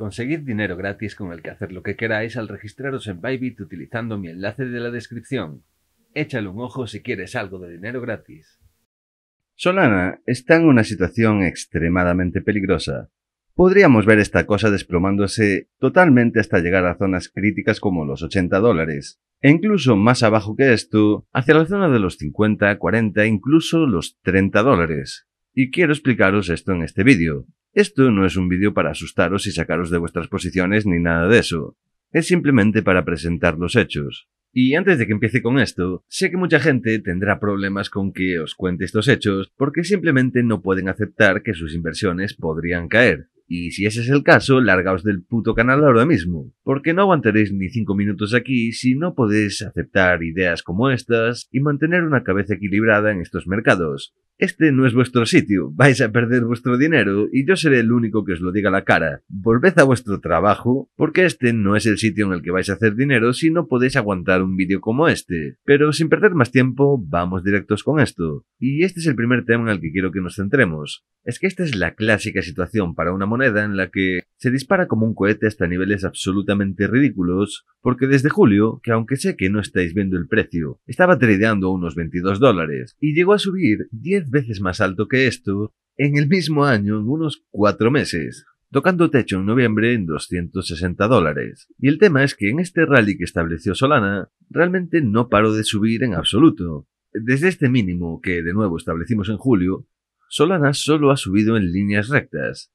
Conseguid dinero gratis con el que hacer lo que queráis al registraros en Bybit utilizando mi enlace de la descripción. Échale un ojo si quieres algo de dinero gratis. Solana está en una situación extremadamente peligrosa. Podríamos ver esta cosa desplomándose totalmente hasta llegar a zonas críticas como los 80 dólares, e incluso más abajo que esto, hacia la zona de los 50, 40, incluso los 30 dólares. Y quiero explicaros esto en este vídeo. Esto no es un vídeo para asustaros y sacaros de vuestras posiciones ni nada de eso. Es simplemente para presentar los hechos. Y antes de que empiece con esto, sé que mucha gente tendrá problemas con que os cuente estos hechos porque simplemente no pueden aceptar que sus inversiones podrían caer. Y si ese es el caso, largaos del puto canal ahora mismo, porque no aguantaréis ni 5 minutos aquí si no podéis aceptar ideas como estas y mantener una cabeza equilibrada en estos mercados. Este no es vuestro sitio, vais a perder vuestro dinero y yo seré el único que os lo diga a la cara. Volved a vuestro trabajo, porque este no es el sitio en el que vais a hacer dinero si no podéis aguantar un vídeo como este. Pero sin perder más tiempo, vamos directos con esto. Y este es el primer tema en el que quiero que nos centremos. Es que esta es la clásica situación para una moneda en la que se dispara como un cohete hasta niveles absolutamente ridículos, porque desde julio, que aunque sé que no estáis viendo el precio, estaba tradeando unos 22 dólares y llegó a subir 10 veces más alto que esto en el mismo año en unos cuatro meses, tocando techo en noviembre en 260 dólares. Y el tema es que en este rally que estableció Solana, realmente no paró de subir en absoluto. Desde este mínimo que de nuevo establecimos en julio, Solana solo ha subido en líneas rectas.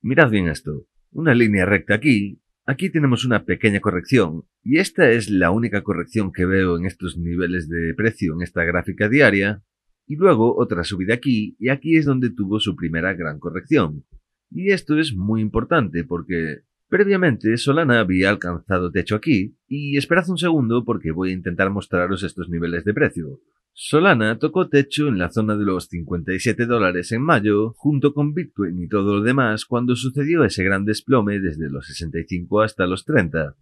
Mirad bien esto. Una línea recta aquí, aquí tenemos una pequeña corrección, y esta es la única corrección que veo en estos niveles de precio en esta gráfica diaria, y luego otra subida aquí, y aquí es donde tuvo su primera gran corrección. Y esto es muy importante porque previamente Solana había alcanzado techo aquí, y esperad un segundo porque voy a intentar mostraros estos niveles de precio. Solana tocó techo en la zona de los 57 dólares en mayo, junto con Bitcoin y todo lo demás, cuando sucedió ese gran desplome desde los 65 hasta los 30.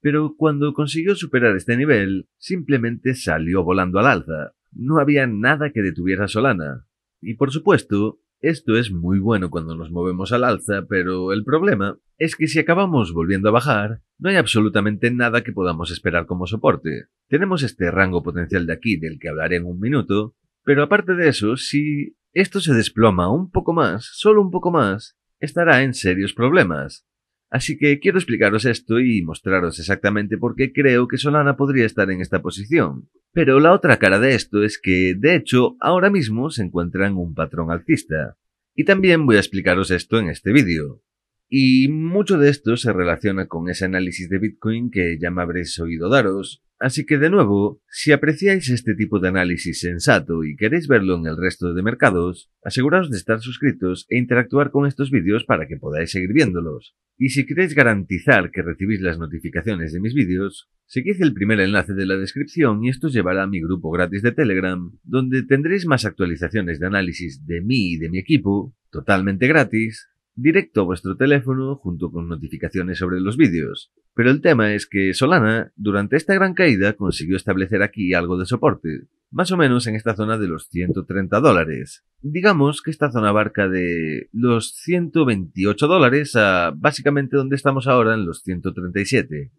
Pero cuando consiguió superar este nivel, simplemente salió volando al alza, no había nada que detuviera a Solana. Y por supuesto, esto es muy bueno cuando nos movemos al alza, pero el problema es que si acabamos volviendo a bajar, no hay absolutamente nada que podamos esperar como soporte. Tenemos este rango potencial de aquí del que hablaré en un minuto, pero aparte de eso, si esto se desploma un poco más, solo un poco más, estará en serios problemas. Así que quiero explicaros esto y mostraros exactamente por qué creo que Solana podría estar en esta posición. Pero la otra cara de esto es que, de hecho, ahora mismo se encuentra en un patrón alcista. Y también voy a explicaros esto en este vídeo. Y mucho de esto se relaciona con ese análisis de Bitcoin que ya me habréis oído daros, Así que de nuevo, si apreciáis este tipo de análisis sensato y queréis verlo en el resto de mercados, aseguraos de estar suscritos e interactuar con estos vídeos para que podáis seguir viéndolos. Y si queréis garantizar que recibís las notificaciones de mis vídeos, seguid el primer enlace de la descripción y esto os llevará a mi grupo gratis de Telegram, donde tendréis más actualizaciones de análisis de mí y de mi equipo, totalmente gratis, directo a vuestro teléfono junto con notificaciones sobre los vídeos. Pero el tema es que Solana, durante esta gran caída, consiguió establecer aquí algo de soporte, más o menos en esta zona de los 130 dólares. Digamos que esta zona abarca de los 128 dólares a básicamente donde estamos ahora en los 137.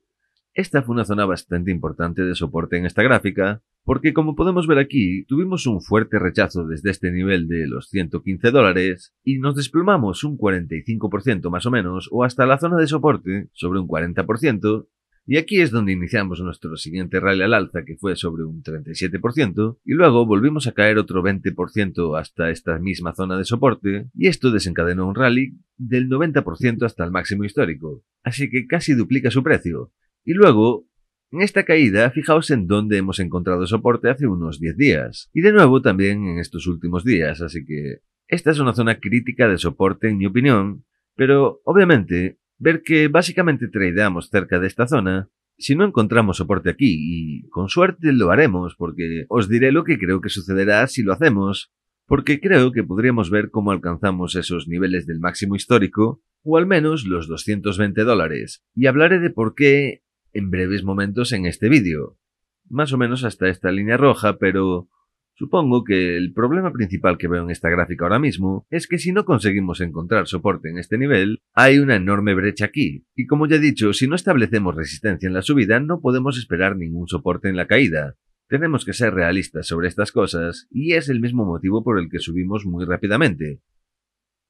Esta fue una zona bastante importante de soporte en esta gráfica, porque como podemos ver aquí, tuvimos un fuerte rechazo desde este nivel de los 115 dólares y nos desplomamos un 45% más o menos o hasta la zona de soporte sobre un 40% y aquí es donde iniciamos nuestro siguiente rally al alza que fue sobre un 37% y luego volvimos a caer otro 20% hasta esta misma zona de soporte y esto desencadenó un rally del 90% hasta el máximo histórico, así que casi duplica su precio y luego, en esta caída, fijaos en dónde hemos encontrado soporte hace unos 10 días. Y de nuevo también en estos últimos días, así que esta es una zona crítica de soporte en mi opinión, pero obviamente ver que básicamente tradeamos cerca de esta zona, si no encontramos soporte aquí, y con suerte lo haremos, porque os diré lo que creo que sucederá si lo hacemos, porque creo que podríamos ver cómo alcanzamos esos niveles del máximo histórico, o al menos los 220 dólares, y hablaré de por qué en breves momentos en este vídeo. Más o menos hasta esta línea roja, pero Supongo que el problema principal que veo en esta gráfica ahora mismo es que si no conseguimos encontrar soporte en este nivel, hay una enorme brecha aquí, y como ya he dicho, si no establecemos resistencia en la subida no podemos esperar ningún soporte en la caída. Tenemos que ser realistas sobre estas cosas, y es el mismo motivo por el que subimos muy rápidamente.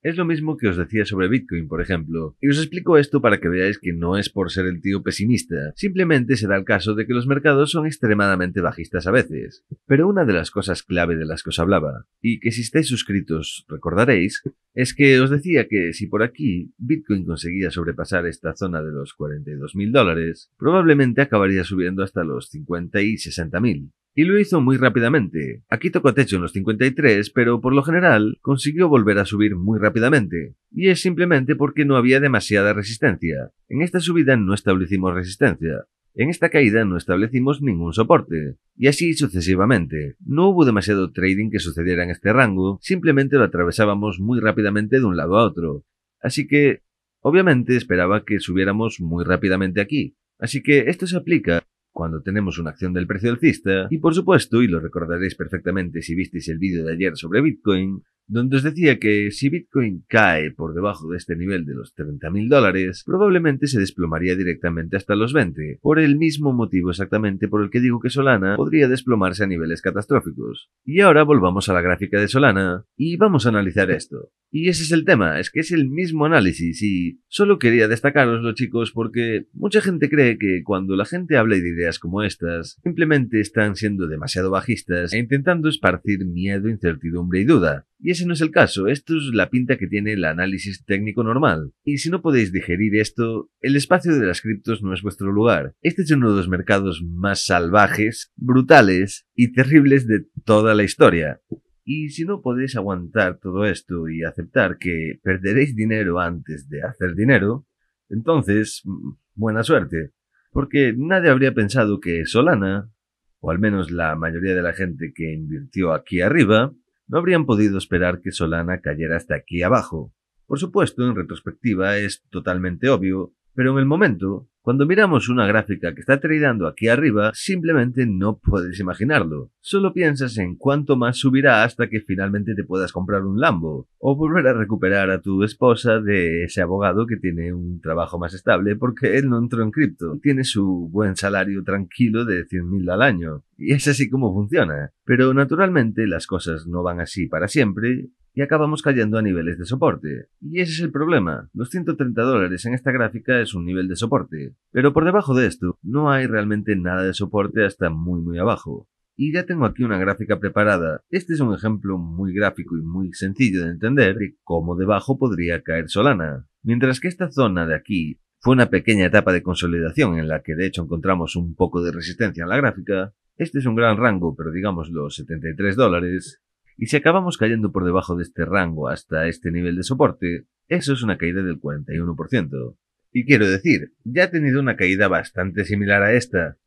Es lo mismo que os decía sobre Bitcoin, por ejemplo. Y os explico esto para que veáis que no es por ser el tío pesimista. Simplemente será el caso de que los mercados son extremadamente bajistas a veces. Pero una de las cosas clave de las que os hablaba, y que si estáis suscritos recordaréis, es que os decía que si por aquí Bitcoin conseguía sobrepasar esta zona de los 42.000 dólares, probablemente acabaría subiendo hasta los 50 y 60.000 y lo hizo muy rápidamente. Aquí tocó techo en los 53, pero por lo general consiguió volver a subir muy rápidamente, y es simplemente porque no había demasiada resistencia. En esta subida no establecimos resistencia, en esta caída no establecimos ningún soporte, y así sucesivamente. No hubo demasiado trading que sucediera en este rango, simplemente lo atravesábamos muy rápidamente de un lado a otro. Así que, obviamente esperaba que subiéramos muy rápidamente aquí. Así que esto se aplica cuando tenemos una acción del precio alcista, y por supuesto, y lo recordaréis perfectamente si visteis el vídeo de ayer sobre Bitcoin, donde os decía que si Bitcoin cae por debajo de este nivel de los 30.000 dólares, probablemente se desplomaría directamente hasta los 20, por el mismo motivo exactamente por el que digo que Solana podría desplomarse a niveles catastróficos. Y ahora volvamos a la gráfica de Solana y vamos a analizar esto. Y ese es el tema, es que es el mismo análisis y solo quería destacaroslo chicos porque mucha gente cree que cuando la gente habla de ideas como estas, simplemente están siendo demasiado bajistas e intentando esparcir miedo, incertidumbre y duda. Y ese no es el caso, esto es la pinta que tiene el análisis técnico normal. Y si no podéis digerir esto, el espacio de las criptos no es vuestro lugar. Este es uno de los mercados más salvajes, brutales y terribles de toda la historia. Y si no podéis aguantar todo esto y aceptar que perderéis dinero antes de hacer dinero, entonces, mm, buena suerte, porque nadie habría pensado que Solana, o al menos la mayoría de la gente que invirtió aquí arriba, no habrían podido esperar que Solana cayera hasta aquí abajo. Por supuesto, en retrospectiva es totalmente obvio pero en el momento, cuando miramos una gráfica que está tradeando aquí arriba, simplemente no puedes imaginarlo. Solo piensas en cuánto más subirá hasta que finalmente te puedas comprar un Lambo, o volver a recuperar a tu esposa de ese abogado que tiene un trabajo más estable porque él no entró en cripto, tiene su buen salario tranquilo de 100.000 al año. Y es así como funciona. Pero naturalmente las cosas no van así para siempre y acabamos cayendo a niveles de soporte. Y ese es el problema. Los 130 dólares en esta gráfica es un nivel de soporte. Pero por debajo de esto no hay realmente nada de soporte hasta muy muy abajo. Y ya tengo aquí una gráfica preparada. Este es un ejemplo muy gráfico y muy sencillo de entender de cómo debajo podría caer Solana. Mientras que esta zona de aquí fue una pequeña etapa de consolidación en la que de hecho encontramos un poco de resistencia en la gráfica, este es un gran rango, pero digamos los 73 dólares, y si acabamos cayendo por debajo de este rango hasta este nivel de soporte, eso es una caída del 41%. Y quiero decir, ya ha tenido una caída bastante similar a esta.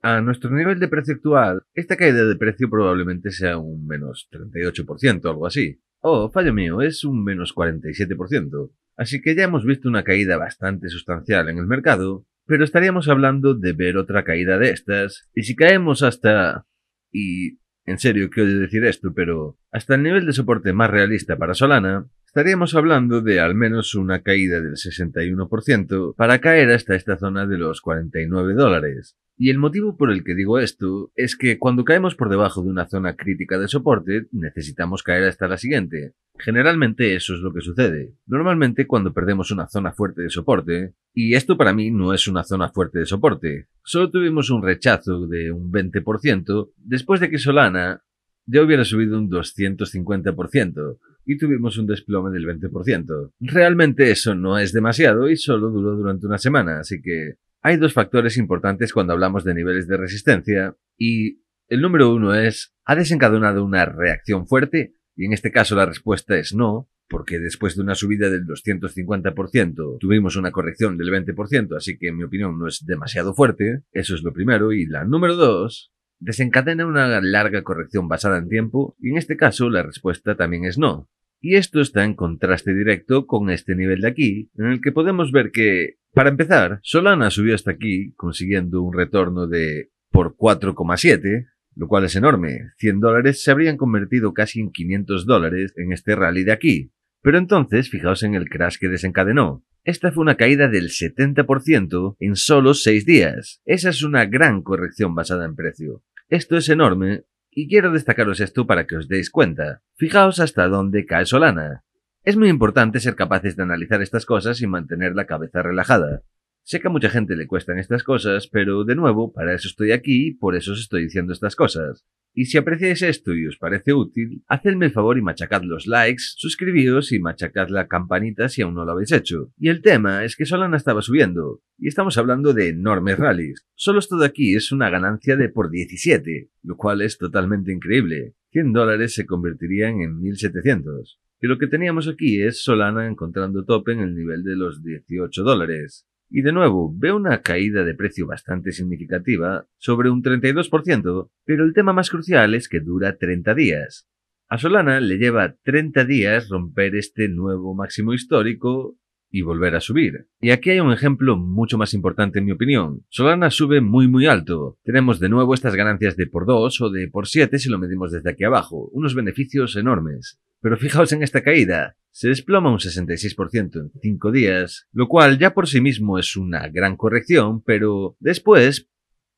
A nuestro nivel de precio actual, esta caída de precio probablemente sea un menos 38% o algo así. Oh, fallo mío, es un menos 47%. Así que ya hemos visto una caída bastante sustancial en el mercado, pero estaríamos hablando de ver otra caída de estas, y si caemos hasta... y en serio, quiero decir esto, pero hasta el nivel de soporte más realista para Solana estaríamos hablando de al menos una caída del 61% para caer hasta esta zona de los 49 dólares. Y el motivo por el que digo esto es que cuando caemos por debajo de una zona crítica de soporte, necesitamos caer hasta la siguiente. Generalmente eso es lo que sucede. Normalmente cuando perdemos una zona fuerte de soporte, y esto para mí no es una zona fuerte de soporte, solo tuvimos un rechazo de un 20% después de que Solana ya hubiera subido un 250%, y tuvimos un desplome del 20%. Realmente eso no es demasiado y solo duró durante una semana, así que hay dos factores importantes cuando hablamos de niveles de resistencia y el número uno es, ¿ha desencadenado una reacción fuerte? Y en este caso la respuesta es no, porque después de una subida del 250% tuvimos una corrección del 20%, así que en mi opinión no es demasiado fuerte. Eso es lo primero. Y la número dos, desencadena una larga corrección basada en tiempo, y en este caso la respuesta también es no. Y esto está en contraste directo con este nivel de aquí, en el que podemos ver que, para empezar, Solana subió hasta aquí, consiguiendo un retorno de por 4,7, lo cual es enorme. 100 dólares se habrían convertido casi en 500 dólares en este rally de aquí. Pero entonces, fijaos en el crash que desencadenó. Esta fue una caída del 70% en solo 6 días. Esa es una gran corrección basada en precio. Esto es enorme y quiero destacaros esto para que os deis cuenta. Fijaos hasta dónde cae Solana. Es muy importante ser capaces de analizar estas cosas y mantener la cabeza relajada. Sé que a mucha gente le cuestan estas cosas, pero de nuevo, para eso estoy aquí y por eso os estoy diciendo estas cosas. Y si apreciáis esto y os parece útil, hacedme el favor y machacad los likes, suscribíos y machacad la campanita si aún no lo habéis hecho. Y el tema es que Solana estaba subiendo, y estamos hablando de enormes rallies. Solo esto de aquí es una ganancia de por 17, lo cual es totalmente increíble. 100 dólares se convertirían en 1700. Y lo que teníamos aquí es Solana encontrando tope en el nivel de los 18 dólares. Y de nuevo, veo una caída de precio bastante significativa, sobre un 32%, pero el tema más crucial es que dura 30 días. A Solana le lleva 30 días romper este nuevo máximo histórico y volver a subir. Y aquí hay un ejemplo mucho más importante en mi opinión. Solana sube muy muy alto. Tenemos de nuevo estas ganancias de por 2 o de por 7 si lo medimos desde aquí abajo, unos beneficios enormes. Pero fijaos en esta caída, se desploma un 66% en 5 días, lo cual ya por sí mismo es una gran corrección, pero después,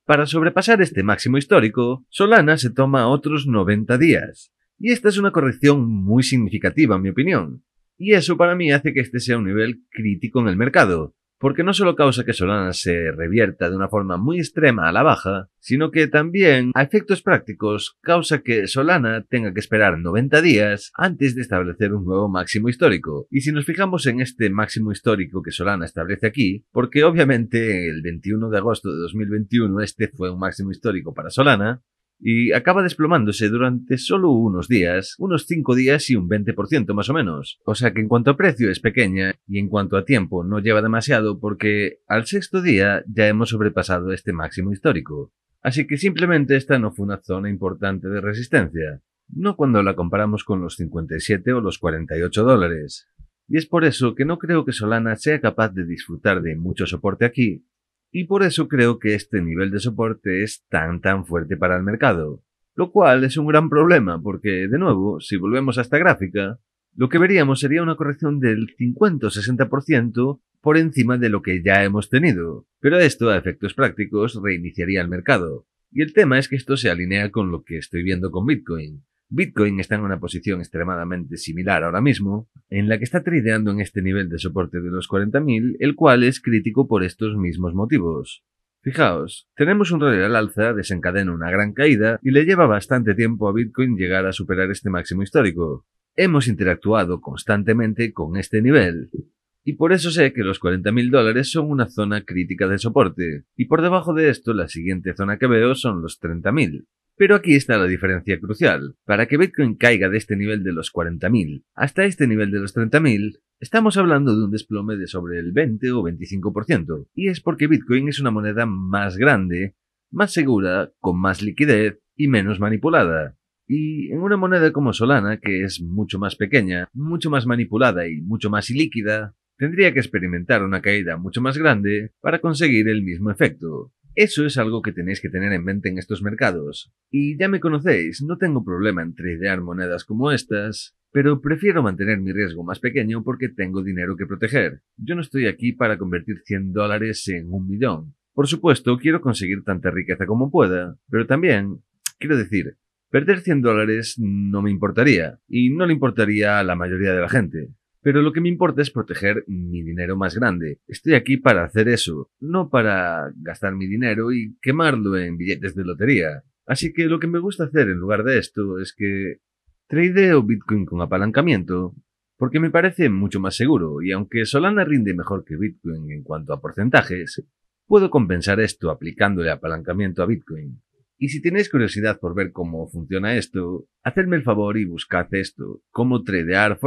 para sobrepasar este máximo histórico, Solana se toma otros 90 días. Y esta es una corrección muy significativa, en mi opinión. Y eso para mí hace que este sea un nivel crítico en el mercado, porque no solo causa que Solana se revierta de una forma muy extrema a la baja, sino que también, a efectos prácticos, causa que Solana tenga que esperar 90 días antes de establecer un nuevo máximo histórico. Y si nos fijamos en este máximo histórico que Solana establece aquí, porque obviamente el 21 de agosto de 2021 este fue un máximo histórico para Solana, y acaba desplomándose durante solo unos días, unos 5 días y un 20% más o menos. O sea que en cuanto a precio es pequeña y en cuanto a tiempo no lleva demasiado porque al sexto día ya hemos sobrepasado este máximo histórico. Así que simplemente esta no fue una zona importante de resistencia, no cuando la comparamos con los 57 o los 48 dólares. Y es por eso que no creo que Solana sea capaz de disfrutar de mucho soporte aquí, y por eso creo que este nivel de soporte es tan tan fuerte para el mercado. Lo cual es un gran problema porque, de nuevo, si volvemos a esta gráfica, lo que veríamos sería una corrección del 50 o 60% por encima de lo que ya hemos tenido. Pero esto, a efectos prácticos, reiniciaría el mercado. Y el tema es que esto se alinea con lo que estoy viendo con Bitcoin. Bitcoin está en una posición extremadamente similar ahora mismo, en la que está tradeando en este nivel de soporte de los 40.000, el cual es crítico por estos mismos motivos. Fijaos, tenemos un rally al alza, desencadena una gran caída y le lleva bastante tiempo a Bitcoin llegar a superar este máximo histórico. Hemos interactuado constantemente con este nivel. Y por eso sé que los 40.000 dólares son una zona crítica de soporte. Y por debajo de esto, la siguiente zona que veo son los 30.000. Pero aquí está la diferencia crucial. Para que Bitcoin caiga de este nivel de los 40.000 hasta este nivel de los 30.000, estamos hablando de un desplome de sobre el 20 o 25%. Y es porque Bitcoin es una moneda más grande, más segura, con más liquidez y menos manipulada. Y en una moneda como Solana, que es mucho más pequeña, mucho más manipulada y mucho más ilíquida, tendría que experimentar una caída mucho más grande para conseguir el mismo efecto. Eso es algo que tenéis que tener en mente en estos mercados. Y ya me conocéis, no tengo problema en tradear monedas como estas, pero prefiero mantener mi riesgo más pequeño porque tengo dinero que proteger. Yo no estoy aquí para convertir 100 dólares en un millón. Por supuesto, quiero conseguir tanta riqueza como pueda, pero también, quiero decir, perder 100 dólares no me importaría, y no le importaría a la mayoría de la gente. Pero lo que me importa es proteger mi dinero más grande. Estoy aquí para hacer eso, no para gastar mi dinero y quemarlo en billetes de lotería. Así que lo que me gusta hacer en lugar de esto es que tradeo Bitcoin con apalancamiento, porque me parece mucho más seguro y aunque Solana rinde mejor que Bitcoin en cuanto a porcentajes, puedo compensar esto aplicándole apalancamiento a Bitcoin. Y si tenéis curiosidad por ver cómo funciona esto, hacedme el favor y buscad esto, cómo tradear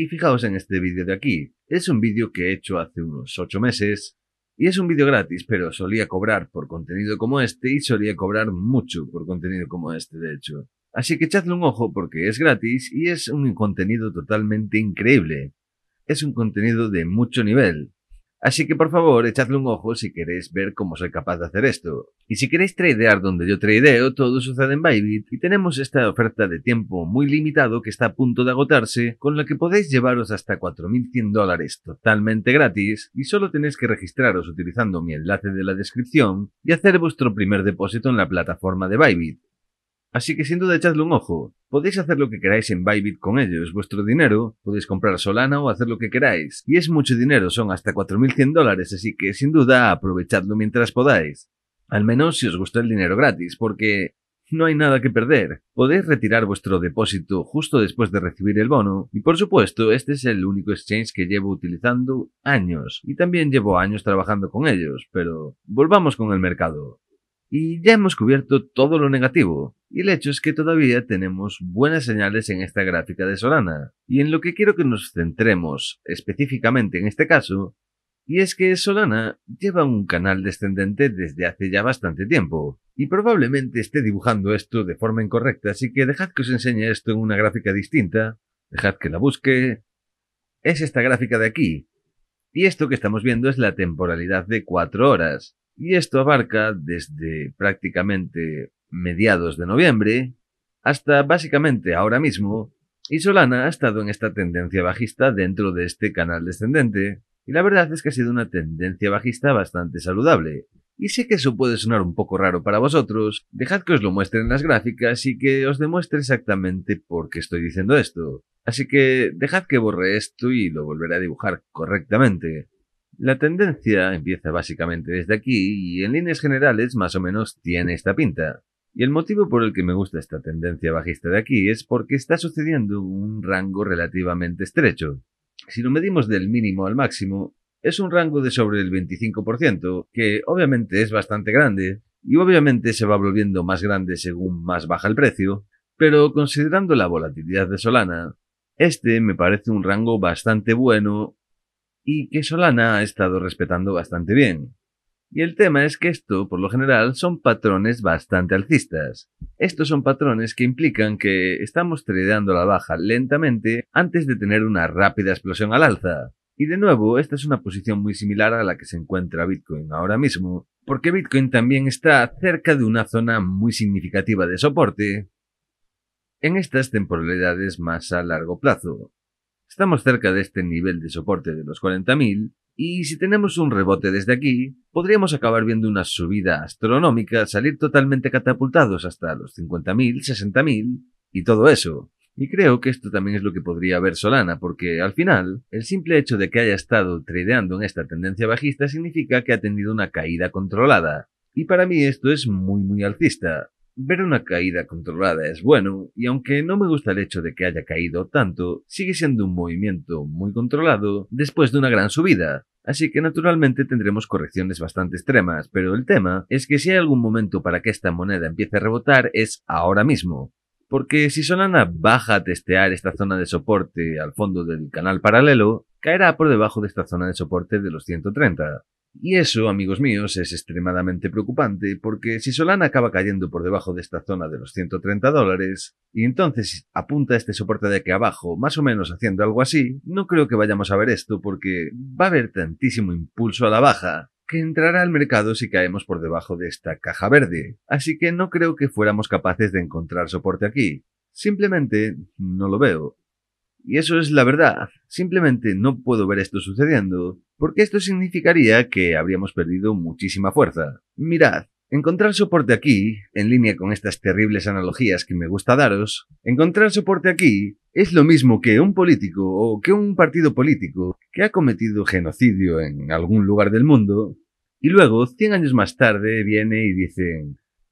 y fijaos en este vídeo de aquí. Es un vídeo que he hecho hace unos 8 meses y es un vídeo gratis, pero solía cobrar por contenido como este y solía cobrar mucho por contenido como este, de hecho. Así que echadle un ojo porque es gratis y es un contenido totalmente increíble. Es un contenido de mucho nivel. Así que por favor, echadle un ojo si queréis ver cómo soy capaz de hacer esto. Y si queréis tradear donde yo tradeo, todo sucede en Bybit y tenemos esta oferta de tiempo muy limitado que está a punto de agotarse, con la que podéis llevaros hasta 4.100 dólares totalmente gratis y solo tenéis que registraros utilizando mi enlace de la descripción y hacer vuestro primer depósito en la plataforma de Bybit. Así que sin duda echadle un ojo. Podéis hacer lo que queráis en Bybit con ellos, vuestro dinero, podéis comprar Solana o hacer lo que queráis. Y es mucho dinero, son hasta 4.100 dólares, así que sin duda aprovechadlo mientras podáis. Al menos si os gusta el dinero gratis, porque no hay nada que perder. Podéis retirar vuestro depósito justo después de recibir el bono. Y por supuesto, este es el único exchange que llevo utilizando años. Y también llevo años trabajando con ellos, pero volvamos con el mercado. Y ya hemos cubierto todo lo negativo, y el hecho es que todavía tenemos buenas señales en esta gráfica de Solana. Y en lo que quiero que nos centremos específicamente en este caso, y es que Solana lleva un canal descendente desde hace ya bastante tiempo, y probablemente esté dibujando esto de forma incorrecta, así que dejad que os enseñe esto en una gráfica distinta, dejad que la busque. Es esta gráfica de aquí. Y esto que estamos viendo es la temporalidad de 4 horas, y esto abarca desde prácticamente mediados de noviembre hasta básicamente ahora mismo, y Solana ha estado en esta tendencia bajista dentro de este canal descendente, y la verdad es que ha sido una tendencia bajista bastante saludable. Y sé que eso puede sonar un poco raro para vosotros, dejad que os lo muestre en las gráficas y que os demuestre exactamente por qué estoy diciendo esto. Así que dejad que borre esto y lo volveré a dibujar correctamente. La tendencia empieza básicamente desde aquí y en líneas generales más o menos tiene esta pinta. Y el motivo por el que me gusta esta tendencia bajista de aquí es porque está sucediendo un rango relativamente estrecho. Si lo medimos del mínimo al máximo, es un rango de sobre el 25%, que obviamente es bastante grande, y obviamente se va volviendo más grande según más baja el precio, pero considerando la volatilidad de Solana, este me parece un rango bastante bueno y que Solana ha estado respetando bastante bien. Y el tema es que esto, por lo general, son patrones bastante alcistas. Estos son patrones que implican que estamos tradeando la baja lentamente antes de tener una rápida explosión al alza. Y de nuevo, esta es una posición muy similar a la que se encuentra Bitcoin ahora mismo, porque Bitcoin también está cerca de una zona muy significativa de soporte en estas temporalidades más a largo plazo. Estamos cerca de este nivel de soporte de los 40.000 y si tenemos un rebote desde aquí, podríamos acabar viendo una subida astronómica, salir totalmente catapultados hasta los 50.000, 60.000 y todo eso. Y creo que esto también es lo que podría ver Solana, porque al final, el simple hecho de que haya estado tradeando en esta tendencia bajista significa que ha tenido una caída controlada. Y para mí esto es muy muy alcista. Ver una caída controlada es bueno, y aunque no me gusta el hecho de que haya caído tanto, sigue siendo un movimiento muy controlado después de una gran subida. Así que naturalmente tendremos correcciones bastante extremas, pero el tema es que si hay algún momento para que esta moneda empiece a rebotar es ahora mismo. Porque si Solana baja a testear esta zona de soporte al fondo del canal paralelo, caerá por debajo de esta zona de soporte de los 130. Y eso, amigos míos, es extremadamente preocupante porque si Solana acaba cayendo por debajo de esta zona de los 130 dólares, y entonces apunta este soporte de aquí abajo, más o menos haciendo algo así, no creo que vayamos a ver esto porque va a haber tantísimo impulso a la baja que entrará al mercado si caemos por debajo de esta caja verde. Así que no creo que fuéramos capaces de encontrar soporte aquí. Simplemente no lo veo. Y eso es la verdad. Simplemente no puedo ver esto sucediendo porque esto significaría que habríamos perdido muchísima fuerza. Mirad, encontrar soporte aquí, en línea con estas terribles analogías que me gusta daros, encontrar soporte aquí es lo mismo que un político o que un partido político que ha cometido genocidio en algún lugar del mundo, y luego, 100 años más tarde, viene y dice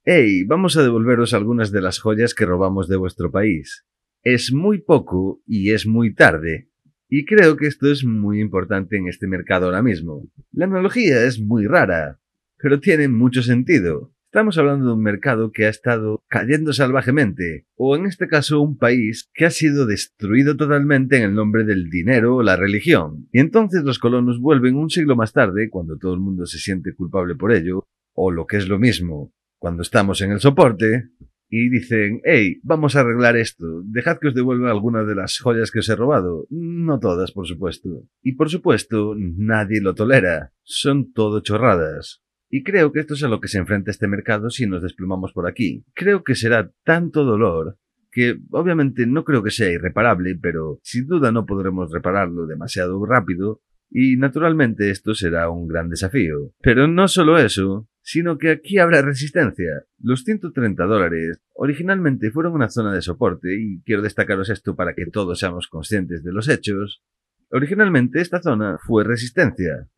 hey, vamos a devolveros algunas de las joyas que robamos de vuestro país. Es muy poco y es muy tarde, y creo que esto es muy importante en este mercado ahora mismo. La analogía es muy rara, pero tiene mucho sentido. Estamos hablando de un mercado que ha estado cayendo salvajemente, o en este caso un país que ha sido destruido totalmente en el nombre del dinero o la religión. Y entonces los colonos vuelven un siglo más tarde, cuando todo el mundo se siente culpable por ello, o lo que es lo mismo, cuando estamos en el soporte, y dicen, hey, vamos a arreglar esto, dejad que os devuelva alguna de las joyas que os he robado. No todas, por supuesto. Y por supuesto, nadie lo tolera. Son todo chorradas. Y creo que esto es a lo que se enfrenta este mercado si nos desplumamos por aquí. Creo que será tanto dolor que obviamente no creo que sea irreparable, pero sin duda no podremos repararlo demasiado rápido y naturalmente esto será un gran desafío. Pero no solo eso, sino que aquí habrá resistencia. Los 130 dólares originalmente fueron una zona de soporte, y quiero destacaros esto para que todos seamos conscientes de los hechos. Originalmente esta zona fue resistencia.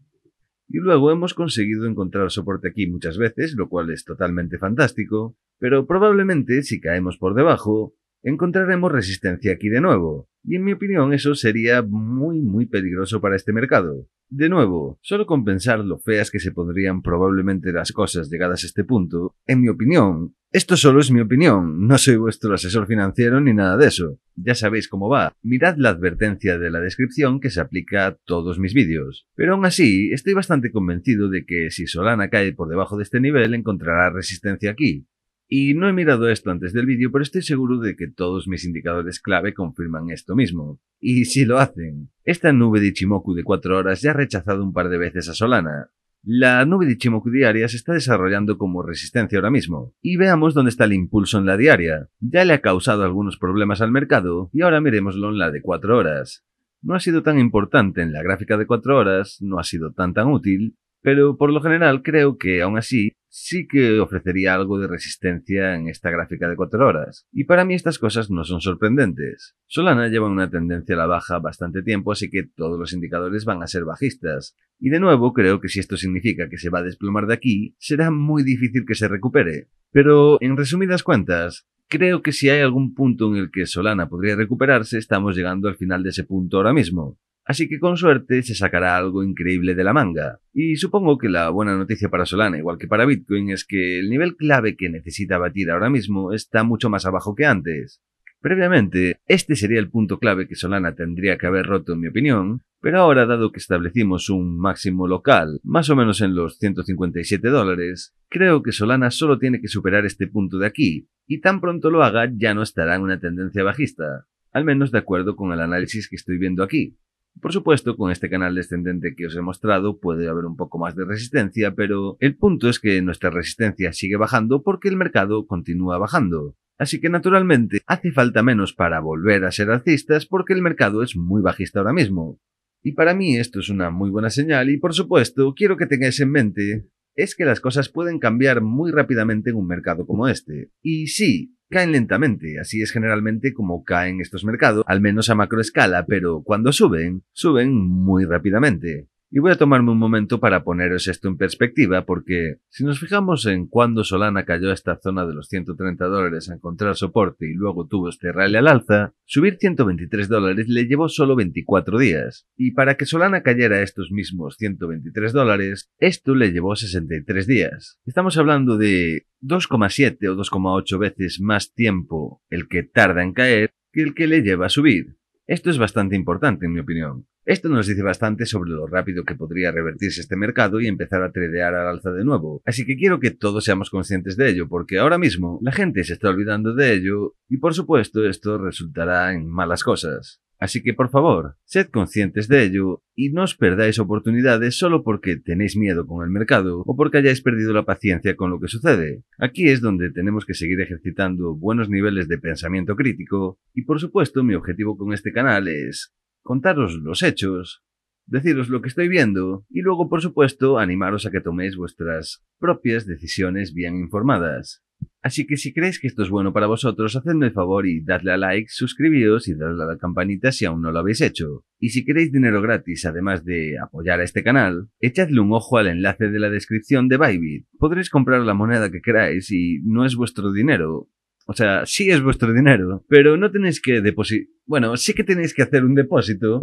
Y luego hemos conseguido encontrar soporte aquí muchas veces, lo cual es totalmente fantástico, pero probablemente si caemos por debajo, encontraremos resistencia aquí de nuevo, y en mi opinión eso sería muy muy peligroso para este mercado. De nuevo, solo compensar lo feas que se pondrían probablemente las cosas llegadas a este punto, en mi opinión, esto solo es mi opinión, no soy vuestro asesor financiero ni nada de eso. Ya sabéis cómo va. Mirad la advertencia de la descripción que se aplica a todos mis vídeos. Pero aún así, estoy bastante convencido de que si Solana cae por debajo de este nivel encontrará resistencia aquí. Y no he mirado esto antes del vídeo, pero estoy seguro de que todos mis indicadores clave confirman esto mismo. Y si lo hacen, esta nube de Ichimoku de 4 horas ya ha rechazado un par de veces a Solana. La nube de Ichimoku diaria se está desarrollando como resistencia ahora mismo, y veamos dónde está el impulso en la diaria. Ya le ha causado algunos problemas al mercado, y ahora miremoslo en la de 4 horas. No ha sido tan importante en la gráfica de 4 horas, no ha sido tan tan útil, pero por lo general creo que aún así sí que ofrecería algo de resistencia en esta gráfica de 4 horas. Y para mí estas cosas no son sorprendentes. Solana lleva una tendencia a la baja bastante tiempo, así que todos los indicadores van a ser bajistas. Y de nuevo, creo que si esto significa que se va a desplomar de aquí, será muy difícil que se recupere. Pero, en resumidas cuentas, creo que si hay algún punto en el que Solana podría recuperarse, estamos llegando al final de ese punto ahora mismo. Así que con suerte se sacará algo increíble de la manga. Y supongo que la buena noticia para Solana, igual que para Bitcoin, es que el nivel clave que necesita batir ahora mismo está mucho más abajo que antes. Previamente, este sería el punto clave que Solana tendría que haber roto en mi opinión, pero ahora dado que establecimos un máximo local, más o menos en los 157 dólares, creo que Solana solo tiene que superar este punto de aquí, y tan pronto lo haga ya no estará en una tendencia bajista, al menos de acuerdo con el análisis que estoy viendo aquí. Por supuesto, con este canal descendente que os he mostrado puede haber un poco más de resistencia, pero el punto es que nuestra resistencia sigue bajando porque el mercado continúa bajando. Así que naturalmente hace falta menos para volver a ser alcistas porque el mercado es muy bajista ahora mismo. Y para mí esto es una muy buena señal y por supuesto quiero que tengáis en mente es que las cosas pueden cambiar muy rápidamente en un mercado como este. Y sí, caen lentamente, así es generalmente como caen estos mercados, al menos a macroescala, pero cuando suben, suben muy rápidamente. Y voy a tomarme un momento para poneros esto en perspectiva, porque si nos fijamos en cuando Solana cayó a esta zona de los 130 dólares a encontrar soporte y luego tuvo este rally al alza, subir 123 dólares le llevó solo 24 días. Y para que Solana cayera a estos mismos 123 dólares, esto le llevó 63 días. Estamos hablando de 2,7 o 2,8 veces más tiempo el que tarda en caer que el que le lleva a subir. Esto es bastante importante, en mi opinión. Esto nos dice bastante sobre lo rápido que podría revertirse este mercado y empezar a tredear al alza de nuevo. Así que quiero que todos seamos conscientes de ello, porque ahora mismo la gente se está olvidando de ello y por supuesto esto resultará en malas cosas. Así que por favor, sed conscientes de ello y no os perdáis oportunidades solo porque tenéis miedo con el mercado o porque hayáis perdido la paciencia con lo que sucede. Aquí es donde tenemos que seguir ejercitando buenos niveles de pensamiento crítico y por supuesto mi objetivo con este canal es contaros los hechos, deciros lo que estoy viendo y luego, por supuesto, animaros a que toméis vuestras propias decisiones bien informadas. Así que si creéis que esto es bueno para vosotros, hacedme el favor y dadle a like, suscribíos y dadle a la campanita si aún no lo habéis hecho. Y si queréis dinero gratis, además de apoyar a este canal, echadle un ojo al enlace de la descripción de Bybit. Podréis comprar la moneda que queráis y no es vuestro dinero, o sea, sí es vuestro dinero, pero no tenéis que depositar. Bueno, sí que tenéis que hacer un depósito,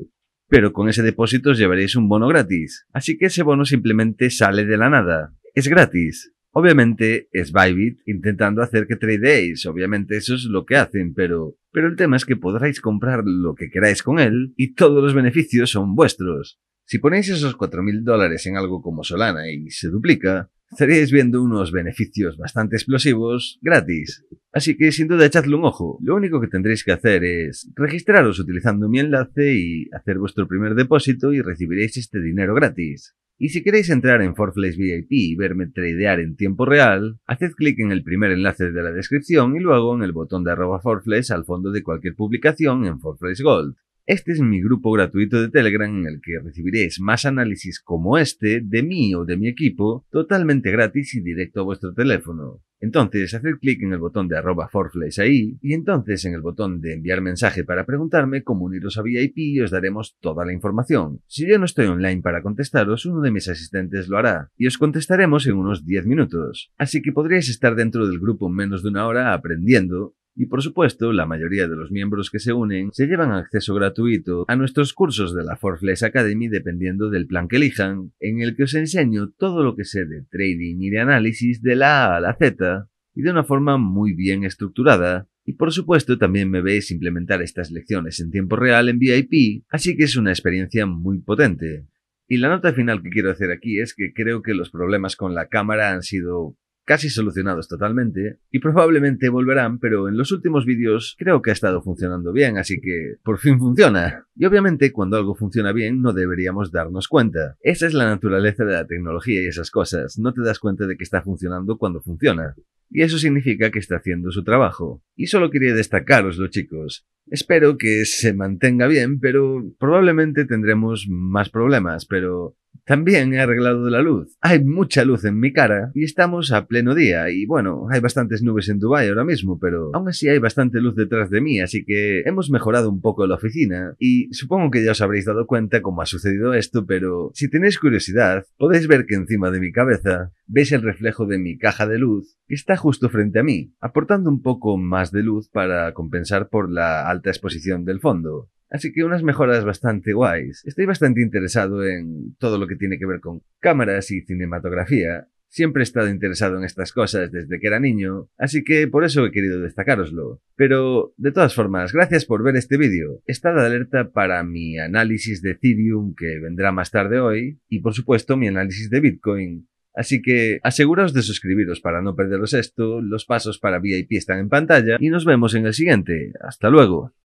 pero con ese depósito os llevaréis un bono gratis. Así que ese bono simplemente sale de la nada. Es gratis. Obviamente es Bybit intentando hacer que tradeéis, obviamente eso es lo que hacen, pero, pero el tema es que podréis comprar lo que queráis con él y todos los beneficios son vuestros. Si ponéis esos 4.000 dólares en algo como Solana y se duplica, estaréis viendo unos beneficios bastante explosivos gratis. Así que sin duda echadle un ojo. Lo único que tendréis que hacer es registraros utilizando mi enlace y hacer vuestro primer depósito y recibiréis este dinero gratis. Y si queréis entrar en Forflex VIP y verme tradear en tiempo real, haced clic en el primer enlace de la descripción y luego en el botón de arroba Forflex al fondo de cualquier publicación en Forflex Gold. Este es mi grupo gratuito de Telegram en el que recibiréis más análisis como este de mí o de mi equipo totalmente gratis y directo a vuestro teléfono. Entonces, haced clic en el botón de arroba ahí y entonces en el botón de enviar mensaje para preguntarme cómo uniros a VIP y os daremos toda la información. Si yo no estoy online para contestaros, uno de mis asistentes lo hará y os contestaremos en unos 10 minutos. Así que podríais estar dentro del grupo en menos de una hora aprendiendo y por supuesto, la mayoría de los miembros que se unen se llevan acceso gratuito a nuestros cursos de la Forfless Academy dependiendo del plan que elijan, en el que os enseño todo lo que sé de trading y de análisis de la A a la Z y de una forma muy bien estructurada. Y por supuesto también me veis implementar estas lecciones en tiempo real en VIP, así que es una experiencia muy potente. Y la nota final que quiero hacer aquí es que creo que los problemas con la cámara han sido casi solucionados totalmente, y probablemente volverán, pero en los últimos vídeos creo que ha estado funcionando bien, así que por fin funciona. Y obviamente cuando algo funciona bien no deberíamos darnos cuenta. Esa es la naturaleza de la tecnología y esas cosas, no te das cuenta de que está funcionando cuando funciona. Y eso significa que está haciendo su trabajo. Y solo quería destacaros los chicos. Espero que se mantenga bien, pero probablemente tendremos más problemas, pero también he arreglado la luz. Hay mucha luz en mi cara y estamos a pleno día y bueno, hay bastantes nubes en Dubai ahora mismo, pero aún así hay bastante luz detrás de mí, así que hemos mejorado un poco la oficina y supongo que ya os habréis dado cuenta cómo ha sucedido esto, pero si tenéis curiosidad, podéis ver que encima de mi cabeza veis el reflejo de mi caja de luz que está justo frente a mí, aportando un poco más de luz para compensar por la alta exposición del fondo. Así que unas mejoras bastante guays. Estoy bastante interesado en todo lo que tiene que ver con cámaras y cinematografía. Siempre he estado interesado en estas cosas desde que era niño, así que por eso he querido destacároslo. Pero, de todas formas, gracias por ver este vídeo. Estad alerta para mi análisis de Ethereum que vendrá más tarde hoy, y por supuesto mi análisis de Bitcoin, Así que aseguraos de suscribiros para no perderos esto, los pasos para VIP están en pantalla y nos vemos en el siguiente. Hasta luego.